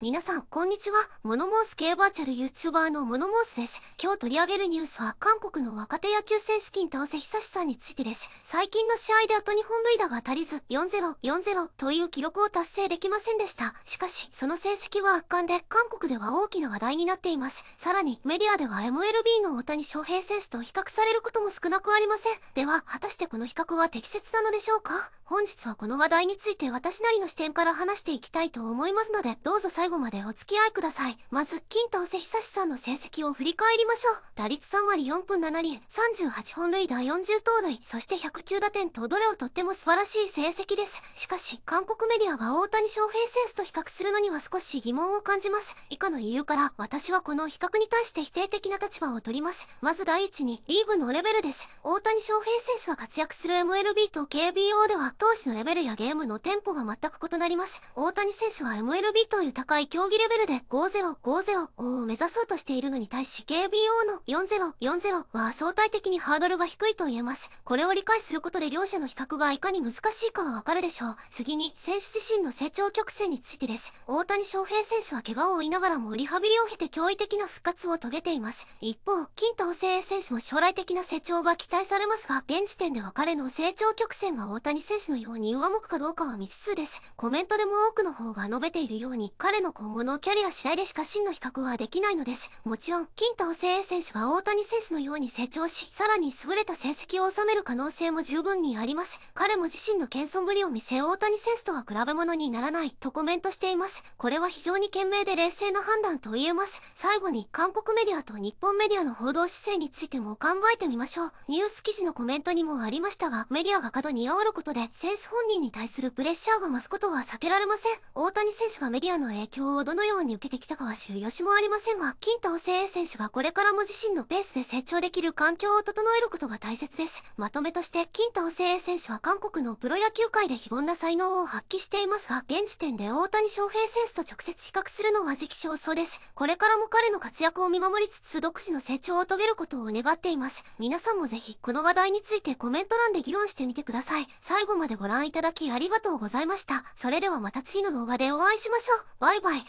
皆さん、こんにちは。モノモース系バーチャル YouTuber のモノモースです。今日取り上げるニュースは、韓国の若手野球選手金せひ久しさんについてです。最近の試合であと日本塁打が足りず、4-0、4-0という記録を達成できませんでした。しかし、その成績は圧巻で、韓国では大きな話題になっています。さらに、メディアでは MLB の大谷翔平選手と比較されることも少なくありません。では、果たしてこの比較は適切なのでしょうか本日はこの話題について私なりの視点から話していきたいと思いますので、どうぞ最後最後までお付き合いください。まず、金藤瀬久志さんの成績を振り返りましょう。打率3割4分7厘、38本塁打40盗塁、そして109打点とどれをとっても素晴らしい成績です。しかし、韓国メディアが大谷翔平選手と比較するのには少し疑問を感じます。以下の理由から、私はこの比較に対して否定的な立場を取ります。まず第一に、リーグのレベルです。大谷翔平選手が活躍する MLB と KBO では、投手のレベルやゲームのテンポが全く異なります。大谷選手は MLB という高い合競技レベルで5050を目指そうとしているのに対し KBO の4040は相対的にハードルが低いと言えます。これを理解することで両者の比較がいかに難しいかはわかるでしょう。次に、選手自身の成長曲線についてです。大谷翔平選手は怪我を負いながらもリハビリを経て驚異的な復活を遂げています。一方、金藤誠英選手も将来的な成長が期待されますが、現時点では彼の成長曲線が大谷選手のように上向くかどうかは未知数です。コメントでも多くの方が述べているように、彼のの今後のキャリア次第でしか真の比較はできないのです。もちろん、金太正英選手は大谷選手のように成長し、さらに優れた成績を収める可能性も十分にあります。彼も自身の謙遜ぶりを見せ、大谷選手とは比べ物にならない、とコメントしています。これは非常に賢明で冷静な判断と言えます。最後に、韓国メディアと日本メディアの報道姿勢についても考えてみましょう。ニュース記事のコメントにもありましたが、メディアが過度に煽ることで、選手本人に対するプレッシャーが増すことは避けられません。大谷選手がメディアの影響響をどのように受けてきたかは知るしもありませんが、金藤精鋭選手がこれからも自身のペースで成長できる環境を整えることが大切です。まとめとして、金藤精鋭選手は韓国のプロ野球界で非凡な才能を発揮していますが、現時点で大谷翔平選手と直接比較するのは時期尚早です。これからも彼の活躍を見守りつつ、独自の成長を遂げることを願っています。皆さんもぜひ、この話題についてコメント欄で議論してみてください。最後までご覧いただきありがとうございました。それではまた次の動画でお会いしましょう。バイバイ。Why,